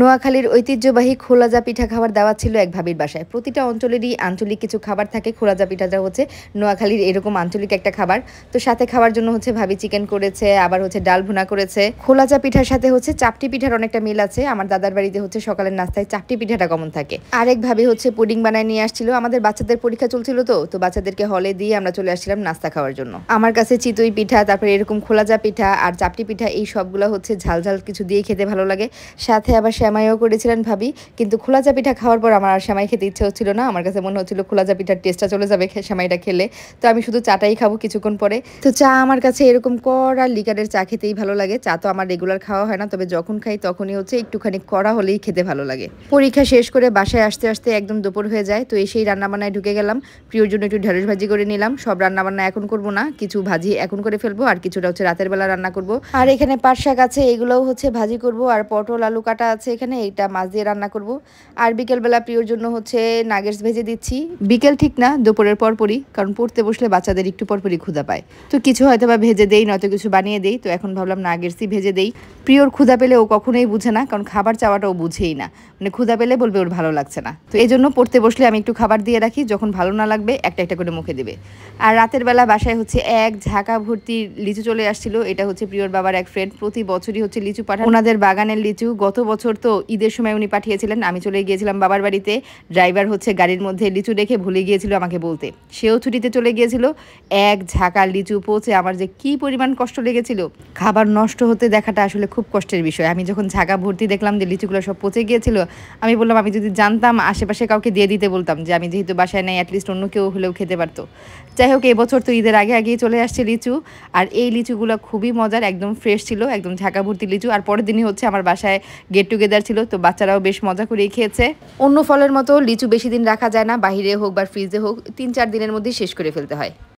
নোয়াখালীর ঐতিহ্যবাহী খোলাজা পিঠা খাবার দেওয়া ছিল এক ভাবির বাসায় প্রতিটা অঞ্চলেরই আঞ্চলিক কিছু খাবার থাকে খোলাজা পিঠাটা হচ্ছে নোয়াখালীর এরকম আঞ্চলিক একটা খাবার তো সাথে খাওয়ার জন্য হচ্ছে ভাবি চিকেন করেছে আবার হচ্ছে ডাল ভুনা করেছে খোলাজা পিঠার সাথে হচ্ছে চাপটি পিঠার অনেকটা মিল আছে আমার দাদার বাড়িতে হচ্ছে সকালের নাস্তায় চাপটি পিঠাটা কমন থাকে আরেক ভাবি হচ্ছে পুডিং বানায় নিয়ে আসছিল আমাদের বাচ্চাদের পরীক্ষা চলছিল তো তো বাচ্চাদেরকে হলে দিয়ে আমরা চলে আসছিলাম নাস্তা খাওয়ার জন্য আমার কাছে চিতই পিঠা তারপরে এরকম খোলাজা পিঠা আর চাপটি পিঠা এই সবগুলো হচ্ছে ঝালঝাল কিছু দিয়ে খেতে ভালো লাগে সাথে আবার সেমাইও করেছিলেন ভাবি কিন্তু খোলা পিঠা খাওয়ার পর আমার আর সেমাই খেতে ইচ্ছে হচ্ছিল না আমার কাছে মনে হচ্ছিল খোলা পিঠার টেস্টটা চলে যাবে সেমাইটা খেলে তো আমি শুধু চাটাই খাবো কিছুক্ষণ পরে তো চা আমার কাছে এরকম কড়া লিকারের চা খেতেই ভালো লাগে চা তো আমার রেগুলার খাওয়া হয় না তবে যখন খাই তখনই হচ্ছে একটুখানি কড়া হলেই খেতে ভালো লাগে পরীক্ষা শেষ করে বাসায় আসতে আসতে একদম দুপুর হয়ে যায় তো এসেই রান্নাবান্নায় ঢুকে গেলাম প্রিয়র জন্য একটু ঢেঁড়স ভাজি করে নিলাম সব রান্নাবান্না এখন করব না কিছু ভাজি এখন করে ফেলবো আর কিছুটা হচ্ছে রাতের বেলা রান্না করব আর এখানে পাট শাক আছে এগুলোও হচ্ছে ভাজি করব আর পটল আলু কাটা আছে এখানে এইটা মাছ দিয়ে রান্না করব আর বিকেলবেলা প্রিয়র জন্য হচ্ছে নাগেটস ভেজে দিচ্ছি বিকেল ঠিক না দুপুরের পরপরই কারণ পড়তে বসলে বাচ্চাদের একটু পরপরই ক্ষুধা পায় তো কিছু হয়তো বা ভেজে দেই নয়তো কিছু বানিয়ে দেই তো এখন ভাবলাম নাগেটসই ভেজে দেই প্রিয়র ক্ষুধা পেলে ও কখনোই বুঝে না কারণ খাবার চাওয়াটা ও বুঝেই না মানে ক্ষুধা পেলে বলবে ওর ভালো লাগছে না তো এই জন্য পড়তে বসলে আমি একটু খাবার দিয়ে রাখি যখন ভালো না লাগবে একটা একটা করে মুখে দেবে আর রাতের বেলা বাসায় হচ্ছে এক ঝাঁকা ভর্তি লিচু চলে আসছিল এটা হচ্ছে প্রিয়র বাবার এক ফ্রেন্ড প্রতি বছরই হচ্ছে লিচু পাঠান ওনাদের বাগানের লিচু গত বছর তো ঈদের সময় উনি পাঠিয়েছিলেন আমি চলে গিয়েছিলাম বাবার বাড়িতে ড্রাইভার হচ্ছে গাড়ির মধ্যে লিচু রেখে ভুলে গিয়েছিল আমাকে বলতে সেও ছুটিতে চলে গিয়েছিল এক ঝাঁকা লিচু পৌঁছে আমার যে কি পরিমাণ কষ্ট লেগেছিল খাবার নষ্ট হতে দেখাটা আসলে খুব কষ্টের বিষয় আমি যখন ঝাঁকা ভর্তি দেখলাম যে লিচুগুলো সব পচে গিয়েছিল আমি বললাম আমি যদি জানতাম আশেপাশে কাউকে দিয়ে দিতে বলতাম যে আমি যেহেতু বাসায় নাই অ্যাটলিস্ট অন্য কেউ হলেও খেতে পারতো যাই হোক এবছর তো ঈদের আগে আগেই চলে আসছে লিচু আর এই লিচুগুলো খুবই মজার একদম ফ্রেশ ছিল একদম ঝাঁকা ভর্তি লিচু আর পরের দিনই হচ্ছে আমার বাসায় গেট টুগেদার ওয়েদার ছিল তো বাচ্চারাও বেশ মজা করেই খেয়েছে অন্য ফলের মতো লিচু বেশি দিন রাখা যায় না বাহিরে হোক বা ফ্রিজে হোক তিন চার দিনের মধ্যে শেষ করে ফেলতে হয়